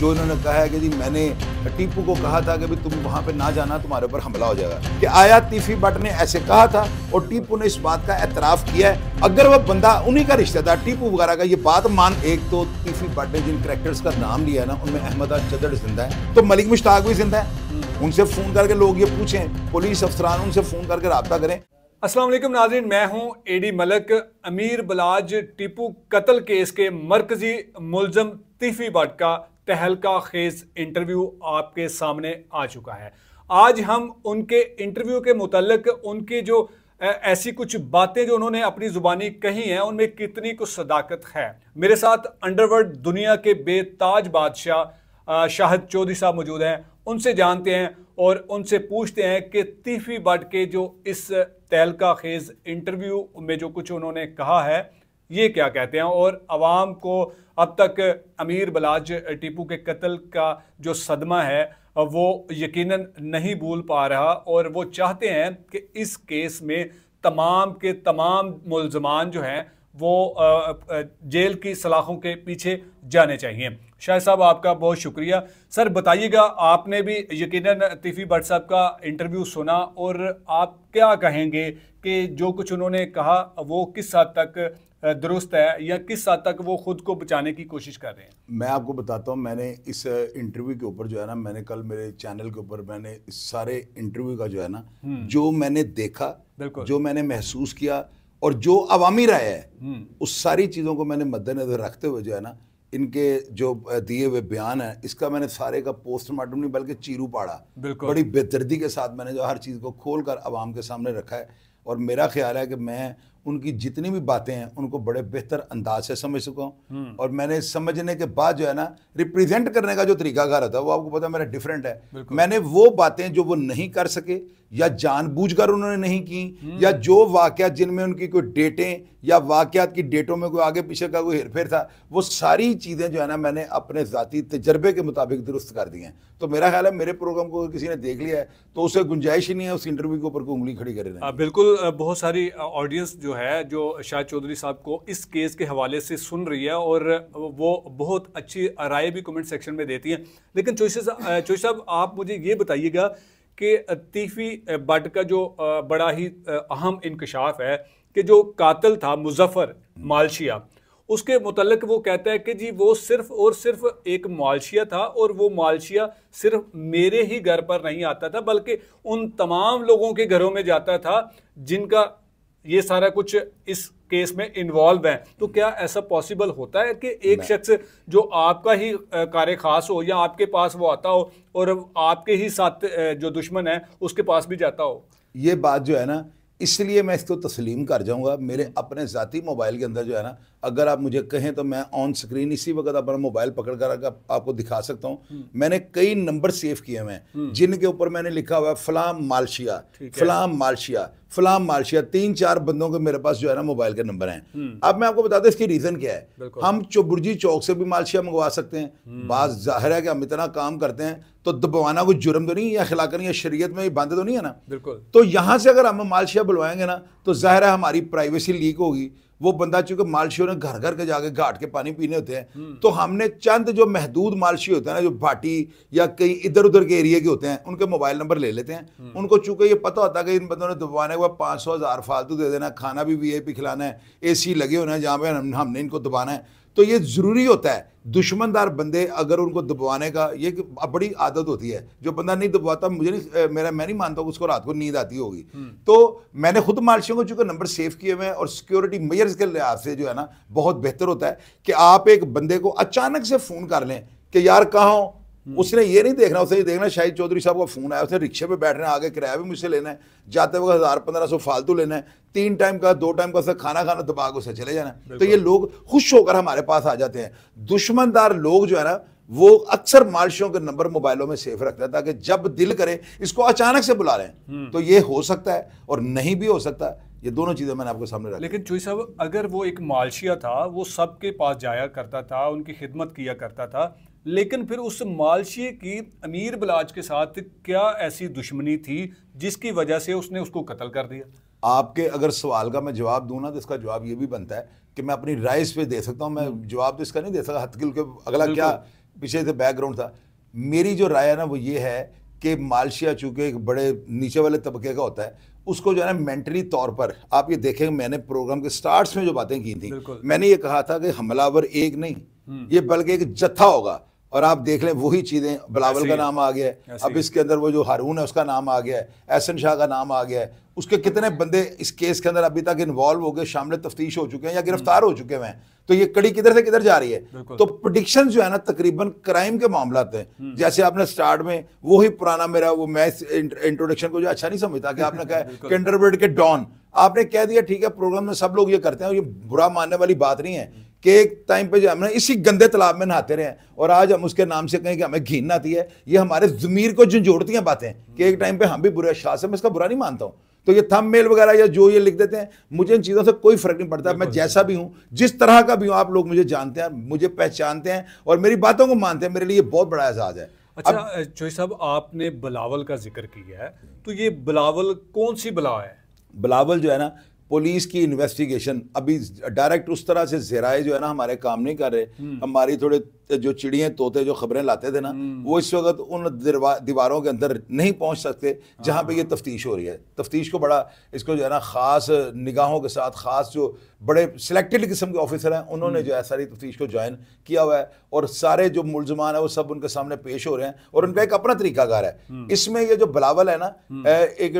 जो इन्होंने कहा है कि जी मैंने टीपू को कहा था कि भी तुम वहाँ पे ना जाना तुम्हारे ऊपर हमला हो जाएगा कि आया तीफी बट ने ऐसे कहा था और टीपू ने इस बात का एतराफ़ किया है अगर वह बंदा उन्हीं का रिश्तेदार टीपू वगैरह का ये बात मान एक तो तीफी बट ने जिन करेक्टर्स का नाम लिया ना उनमें अहमद चदड़ जिंदा है तो मलिक मुश्ताक भी जिंदा है उनसे फ़ोन करके लोग ये पूछें पुलिस अफसरान उनसे फ़ोन करके रबता करें असलम नाजरन मैं हूँ ए डी मलक अमीर बलाज टीपू कत्ल केस के मरकजी मुलजम तीफी भट्ट का तहलका खेज इंटरव्यू आपके सामने आ चुका है आज हम उनके इंटरव्यू के मुतलक उनकी जो ऐसी कुछ बातें जो उन्होंने अपनी ज़ुबानी कही हैं उनमें कितनी कुछ सदाकत है मेरे साथ अंडरवर्ल्ड दुनिया के बेताज बादशाह शाहद चौधरी साहब मौजूद हैं उनसे जानते हैं और उनसे पूछते हैं कि तीफी बट के जो इस तहलका खेज इंटरव्यू में जो कुछ उन्होंने कहा है ये क्या कहते हैं और आवाम को अब तक अमीर बलाज टीपू के कत्ल का जो सदमा है वो यकीनन नहीं भूल पा रहा और वो चाहते हैं कि इस केस में तमाम के तमाम मुलजमान जो हैं वो जेल की सलाखों के पीछे जाने चाहिए शाह साहब आपका बहुत शुक्रिया सर बताइएगा आपने भी यकीनन तिफी भट्ट साहब का इंटरव्यू सुना और आप क्या कहेंगे कि जो कुछ उन्होंने कहा वो किस हद तक दुरुस्त है या किस हद तक वो खुद को बचाने की कोशिश कर रहे हैं मैं आपको बताता हूँ मैंने इस इंटरव्यू के ऊपर जो है ना मैंने कल मेरे चैनल के ऊपर मैंने इस सारे इंटरव्यू का जो है ना हम्म। जो मैंने देखा जो मैंने महसूस किया और जो अवामी राय है हम्म। उस सारी चीज़ों को मैंने मद्देनजर रखते हुए जो है ना इनके जो दिए हुए बयान है इसका मैंने सारे का पोस्टमार्टम नहीं बल्कि चीरू पाड़ा बड़ी बेदर्दी के साथ मैंने जो हर चीज़ को खोल कर आवाम के सामने रखा है और मेरा ख्याल है कि मैं उनकी जितनी भी बातें हैं उनको बड़े बेहतर अंदाज से समझ चुका हूँ हम्म। और मैंने समझने के बाद जो है ना रिप्रेजेंट करने का जो तरीका रहा था वो आपको पता मेरा डिफरेंट है मैंने वो बातें जो वो नहीं कर सके या जानबूझकर उन्होंने नहीं की हम्म। या जो वाक़ात जिनमें उनकी कोई डेटें या वाक्यात की डेटों में कोई आगे पीछे का कोई हेरफेर था वो सारी चीज़ें जो है ना मैंने अपने ज़ाती तजर्बे के मुताबिक दुरुस्त कर दी हैं तो मेरा ख्याल है मेरे प्रोग्राम को किसी ने देख लिया है तो उसे गुंजाइश ही नहीं है उस इंटरव्यू के ऊपर को उंगली खड़ी करे बिल्कुल बहुत सारी ऑडियंस जो जो है जो शाह चौधरी साहब को इस केस के हवाले से सुन रही है और वो बहुत अच्छी राय भी कमेंट सेक्शन में देती हैं लेकिन चोशी साहब चोशी साहब आप मुझे ये बताइएगा कि तीफी बट का जो बड़ा ही अहम इंकशाफ है कि जो कातल था मुजफ्फर मालशिया उसके मतलब वो कहता है कि जी वो सिर्फ और सिर्फ एक मालशिया था और वो मालशिया सिर्फ मेरे ही घर पर नहीं आता था बल्कि उन तमाम लोगों के घरों में जाता था जिनका ये सारा कुछ इस केस में इन्वॉल्व है तो क्या ऐसा पॉसिबल होता है कि एक शख्स जो आपका ही कार्य खास हो या आपके पास वो आता हो और आपके ही साथ जो दुश्मन है उसके पास भी जाता हो ये बात जो है ना इसलिए मैं इसको तस्लीम कर जाऊंगा मेरे अपने ज़ाती मोबाइल के अंदर जो है ना अगर आप मुझे कहें तो मैं ऑन स्क्रीन इसी वक्त अपना मोबाइल पकड़ कर आपको दिखा सकता हूँ हम्म। मैंने कई नंबर सेव किए हुए हैं हम्म। जिनके ऊपर मैंने लिखा हुआ है फलाम मालशिया फलाम मालशिया फलाम मालशिया तीन चार बंदों के मेरे पास जो है ना मोबाइल के नंबर हैं हम्म। अब मैं आपको बता दें इसकी रीज़न क्या है हम चुबुर्जी चौक से भी मालशिया मंगवा सकते हैं बात जाहिर है कि हम इतना काम करते हैं तो दबवाना कोई जुर्म तो नहीं या नहीं या शरीयत में बांधे तो नहीं है ना बिल्कुल तो यहाँ से अगर हम मालशिया बुलवाएंगे ना तो जाहिर है हमारी प्राइवेसी लीक होगी वो बंदा चूंकि मालशियों ने घर घर के जाके घाट के पानी पीने होते हैं हम्म। तो हमने चंद जो महदूद मालशी होते हैं ना जो भाटी या कहीं इधर उधर के एरिया के होते हैं उनके मोबाइल नंबर ले लेते हैं हम्म। उनको चूंकि ये पता होता है कि इन बंदों ने दबाने के बाद पाँच सौ हज़ार फालतू दे देना खाना भी वी खिलाना है ए लगे होना है जहाँ पर हमने इनको दबाना है तो ये ज़रूरी होता है दुश्मनदार बंदे अगर उनको दबवाने का ये बड़ी आदत होती है जो बंदा नहीं दबवाता मुझे नहीं मेरा मैं नहीं मानता उसको रात को नींद आती होगी हम्म। तो मैंने खुद मालशियों को चूंकि नंबर सेव किए हुए हैं और सिक्योरिटी मेजर्स के लिहाज से जो है ना बहुत बेहतर होता है कि आप एक बंदे को अचानक से फ़ोन कर लें कि यार कहाँ हो हम्म। उसने ये नहीं देखना उसने ये देखना शाहिद चौधरी साहब का फ़ोन आया उसने रिक्शे पे बैठना आगे किराया भी मुझसे लेना है जाते वक्त हज़ार पंद्रह सौ फालतू लेना है तीन टाइम का दो टाइम का उसे खाना खाना दबा के उससे चले जाना तो ये लोग खुश होकर हमारे पास आ जाते हैं दुश्मनदार लोग जो है ना वो अक्सर मालशियों के नंबर मोबाइलों में सेफ रखता है ताकि जब दिल करे इसको अचानक से बुला रहे हैं हम्म। तो ये हो सकता है और नहीं भी हो सकता ये दोनों चीज़ें मैंने आपको सामने रखी लेकिन चुई साहब अगर वो एक मालशिया था वो सबके पास जाया करता था उनकी खिदमत किया करता था लेकिन फिर उस मालशी की अमीर बलाज के साथ क्या ऐसी दुश्मनी थी जिसकी वजह से उसने उसको कत्ल कर दिया आपके अगर सवाल का मैं जवाब दूँ ना तो इसका जवाब ये भी बनता है कि मैं अपनी राय इस पर दे सकता हूँ मैं हम्म। जवाब तो इसका नहीं दे सकता हथकिल के अगला क्या पीछे से बैकग्राउंड था मेरी जो राय है ना वो ये है कि मालशिया चूँकि एक बड़े नीचे वाले तबके का होता है उसको जो है ना मेंटली तौर पर आप ये देखें मैंने प्रोग्राम के स्टार्ट में जो बातें की थी मैंने ये कहा था कि हमलावर एक नहीं हम्म। ये बल्कि एक जत्था होगा और आप देख लें वही चीज़ें बिलावल का नाम आ गया है अब इसके अंदर वो जो हारून है उसका नाम आ गया है एहसन शाह का नाम आ गया है उसके कितने बंदे इस केस के अंदर अभी तक इन्वॉल्व हो गए शामिल तफ्तीश हो चुके हैं या गिरफ्तार हो चुके हैं तो ये कड़ी किधर से किधर जा रही है तो प्रडिक्शन जो है ना तकरीबन क्राइम के मामला हैं हम्म। जैसे आपने स्टार्ट में वो ही पुराना मेरा वो मैं इंट्रोडक्शन को जो अच्छा नहीं समझता कि आपने कहा कैंडरबर्ड के डॉन आपने कह दिया ठीक है प्रोग्राम में सब लोग ये करते हैं ये बुरा मानने वाली बात नहीं है कि एक टाइम पे जो हम इसी गंदे तालाब में नहाते रहे हैं और आज हम उसके नाम से कहें कि हमें घीन आती है ये हमारे ज़मीर को झुंझोड़ती हैं बातें कि एक टाइम पे हम भी बुरे अशास हैं मैं इसका बुरा नहीं मानता हूँ तो ये थम मेल वगैरह या जो ये लिख देते हैं मुझे इन चीज़ों से कोई फर्क नहीं पड़ता मैं जैसा भी हूँ जिस तरह का भी हूँ आप लोग मुझे जानते हैं मुझे पहचानते हैं और मेरी बातों को मानते हैं मेरे लिए बहुत बड़ा एजाज है अच्छा चोई साहब आपने बलावल का जिक्र किया है तो ये बलावल कौन सी बला है बलावल जो है ना पुलिस की इन्वेस्टिगेशन अभी डायरेक्ट उस तरह से जराए जो है ना हमारे काम नहीं कर रहे हम्म। हमारी थोड़े जो चिड़िए तोते जो खबरें लाते थे ना हम्म। वो इस वक्त उन दीवारों के अंदर नहीं पहुंच सकते जहां पे ये हाँ। तफ्तीश हो रही है तफ्तीश को बड़ा इसको जो है ना ख़ास निगाहों के साथ ख़ास जो बड़े सिलेक्टेड किस्म के ऑफिसर हैं उन्होंने हम्म। जो है सारी तफ्तीश को ज्वाइन किया हुआ है और सारे जो मुलजमान है वो सब उनके सामने पेश हो रहे हैं और उनका एक अपना तरीकाकार है हम्म। इसमें यह जो बलावल है ना एक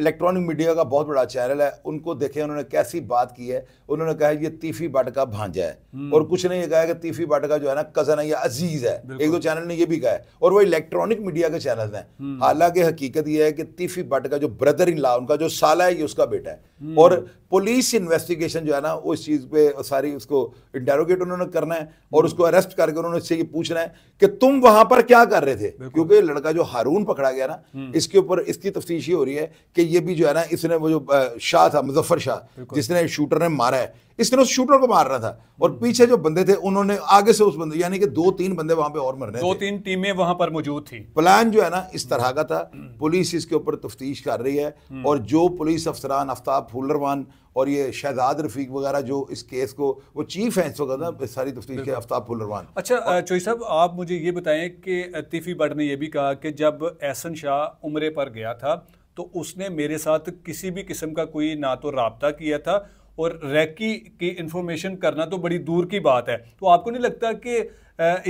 इलेक्ट्रॉनिक मीडिया का बहुत बड़ा चैनल है उनको देखे उन्होंने कैसी बात की है उन्होंने कहा यह तीफी बट का भांजा है और कुछ नहीं कहा कि तीफी बट का जो है ना कजन है या अजीज है एक दो चैनल ने ये भी कहा है और वो इलेक्ट्रॉनिक मीडिया के चैनल हैं हम्म। हालांकि हकीकत यह है कि तिफी भट्ट का जो ब्रदर इन ला उनका जो साला है ये उसका बेटा है हम्म। और पुलिस इन्वेस्टिगेशन जो है ना उस चीज़ पे सारी उसको इंटेरोगेट उन्होंने करना है और हम्म। उसको अरेस्ट करके उन्होंने इससे ये पूछना है कि तुम वहां पर क्या कर रहे थे क्योंकि लड़का जो हारून पकड़ा गया ना इसके ऊपर इसकी तफ्तीश ये हो रही है कि ये भी जो है ना इसने वो जो शाह था मुजफ्फर शाह जिसने शूटर ने मारा है इसने उस शूटर को मार रहा था और पीछे जो बंदे थे उन्होंने आगे से उस बंदे यानी कि दो तीन बंदे वहां पे और मर रहे दो थे। तीन टीमें वहां पर मौजूद थी प्लान जो है ना इस तरह का था पुलिस इसके ऊपर तफ्तीश कर रही है हम्म। और जो पुलिस अफसरान आफ्ताब फूलरवान और ये शहजाद रफीक वगैरह जो इस केस को वो चीफ है इस वक्त ना सारी तफ्तीश के आफ्ताब फूलरवान अच्छा चोई साहब आप मुझे ये बताएं कि लतीफ़ी बट ने यह भी कहा कि जब एहसन शाह उम्र पर गया था तो उसने मेरे साथ किसी भी किस्म का कोई ना तो रबता किया था और रैकी की इन्फॉर्मेशन करना तो बड़ी दूर की बात है तो आपको नहीं लगता कि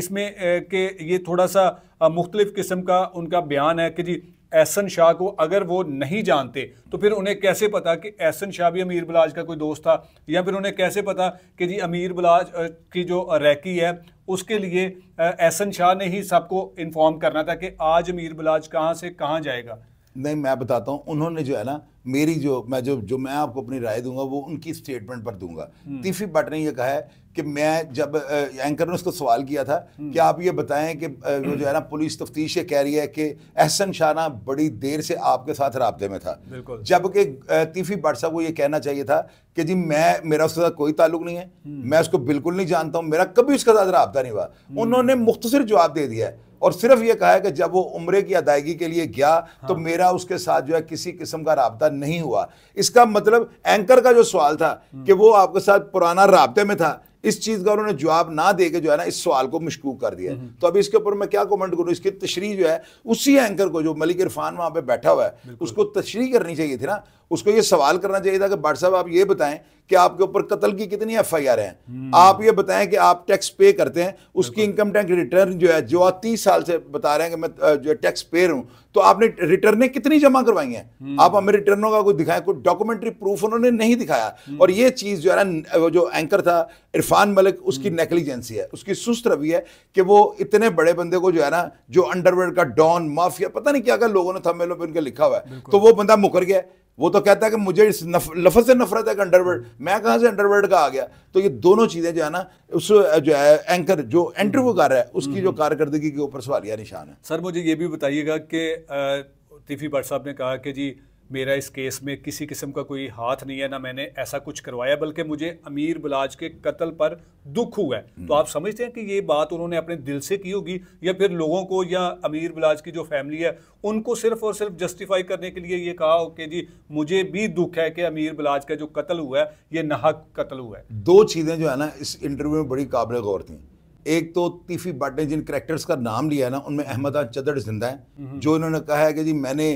इसमें कि ये थोड़ा सा मुख्तलिफ़ किस्म का उनका बयान है कि जी एहसन शाह को अगर वो नहीं जानते तो फिर उन्हें कैसे पता कि एहसन शाह भी अमीर बलाज का कोई दोस्त था या फिर उन्हें कैसे पता कि जी अमीर बलाज की जो रैकी है उसके लिए एहसन शाह ने ही सबको इन्फॉर्म करना था कि आज अमीर बलाज कहाँ से कहाँ जाएगा नहीं मैं बताता हूँ उन्होंने जो है ना मेरी जो मैं जो जो मैं आपको अपनी राय दूंगा वो उनकी स्टेटमेंट पर दूंगा तीफी भट्ट ने यह कहा है कि मैं जब एंकर ने उसको सवाल किया था हम्म। कि आप ये बताएं कि वो जो है ना पुलिस तफ्तीश ये कह रही है कि एहसन शाना बड़ी देर से आपके साथ रबते में था जबकि तीफी भट्ट साहब को ये कहना चाहिए था कि जी मैं मेरा उसके साथ कोई ताल्लुक नहीं है हम्म। मैं उसको बिल्कुल नहीं जानता हूँ मेरा कभी उसके साथ रबता नहीं हुआ हम्म। उन्होंने मुख्तर जवाब दे दिया है और सिर्फ ये कहा है कि जब वो उम्र की अदायगी के लिए गया तो हाँ। तो मेरा उसके साथ जो है किसी किस्म का रबता नहीं हुआ इसका मतलब एंकर का जो सवाल था हम्म। कि वो आपके साथ पुराना रबते में था इस चीज का उन्होंने जवाब ना दे के जो है ना इस सवाल को मशकूक कर दिया हम्म। तो अब इसके ऊपर मैं क्या कमेंट करूं इसकी तशरी जो है उसी एंकर को जो मलिक इरफान वहां पे बैठा हुआ है उसको तशरी करनी चाहिए थी ना उसको ये सवाल करना चाहिए था कि भट्ट साहब आप ये बताएं कि आपके ऊपर कत्ल की कितनी एफ आई आर है आप ये बताएं कि आप टैक्स पे करते हैं उसकी इनकम टैक्स रिटर्न जो है जो आप तीस साल से बता रहे हैं कि मैं जो है टैक्स पेयर हूं तो आपने रिटर्नें कितनी जमा करवाई हैं हम्म। आप हमें रिटर्नों का कुछ दिखाएं कोई डॉक्यूमेंट्री प्रूफ उन्होंने नहीं दिखाया हम्म। और ये चीज़ जो है ना जो एंकर था इरफान मलिक उसकी हम्म। नेगलिजेंसी है उसकी सुस्त रवि है कि वो इतने बड़े बंदे को जो है ना जो अंडरवर्ल्ड का डॉन माफिया पता नहीं क्या क्या लोगों ने थमेलों पर उनके लिखा हुआ है तो वो बंदा मुकर गया वो तो कहता है कि मुझे इस नफ, लफज से नफरत है अंडरवर्ल्ड मैं कहाँ से अंडरवर्ल्ड का आ गया तो ये दोनों चीज़ें जो है ना उस जो है एंकर जो इंटरव्यू कर रहा है उसकी जो हम्म, हम्म। कारकर्दगी के ऊपर सवालिया निशान है सर मुझे ये भी बताइएगा कि तीफी भट्ट साहब ने कहा कि जी मेरा इस केस में किसी किस्म का कोई हाथ नहीं है ना मैंने ऐसा कुछ करवाया बल्कि मुझे अमीर बलाज के कत्ल पर दुख हुआ है तो आप समझते हैं कि ये बात उन्होंने अपने दिल से की होगी या फिर लोगों को या अमीर बलाज की जो फैमिली है उनको सिर्फ और सिर्फ जस्टिफाई करने के लिए ये कहा हो कि जी मुझे भी दुख है कि अमीर बलाज का जो कत्ल हुआ है ये नाहक कत्ल हुआ है दो चीज़ें जो है ना इस इंटरव्यू में बड़ी काबिल गौर थी एक तो तीफी बट ने जिन करेक्टर्स का नाम लिया ना उनमें अहमदा चदड़ जिंदा है हम्म। जो इन्होंने कहा है कि जी मैंने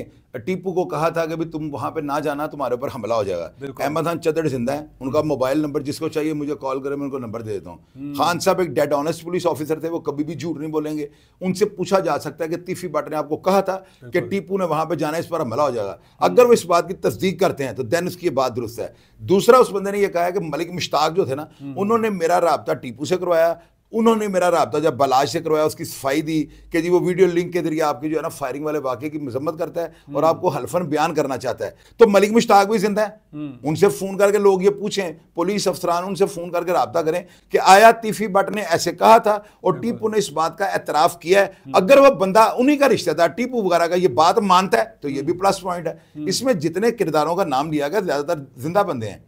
टीपू को कहा था कि भाई तुम वहां पे ना जाना तुम्हारे ऊपर हमला हो जाएगा अहमद खान चदड़ जिंदा है उनका मोबाइल नंबर जिसको चाहिए मुझे कॉल करें मैं उनको नंबर दे देता हूँ हम्म। खान साहब एक डेड ऑनेस्ट पुलिस ऑफिसर थे वो कभी भी झूठ नहीं बोलेंगे उनसे पूछा जा सकता है कि तीफी बट ने आपको कहा था कि टीपू ने वहां पर जाना है इस पर हमला हो जाएगा अगर वो इस बात की तस्दीक करते हैं तो दैन उसकी बात दुरुस्त है दूसरा उस बंदे ने यह कहा कि मलिक मुश्ताक जो थे ना हम्म। उन्होंने मेरा रबता टीपू से करवाया उन्होंने मेरा रबता जब बलाश से करवाया उसकी सफाई दी कि जी वो वीडियो लिंक के जरिए आपकी जो है ना फायरिंग वाले वाक्य की मजम्मत करता है और हम्म। आपको हल्फन बयान करना चाहता है तो मलिक मुश्ताक भी जिंदा है हम्म। उनसे फ़ोन करके लोग ये पूछें पुलिस अफसरान उनसे फ़ोन करके रबता करें कि आया तीफी बट ने ऐसे कहा था और टीपू ने इस बात का एतराफ़ किया है हम्म। अगर वह बंदा उन्हीं का रिश्तेदार टीपू वगैरह का ये बात मानता है तो ये भी प्लस पॉइंट है इसमें जितने किरदारों का नाम लिया गया ज़्यादातर जिंदा बंदे हैं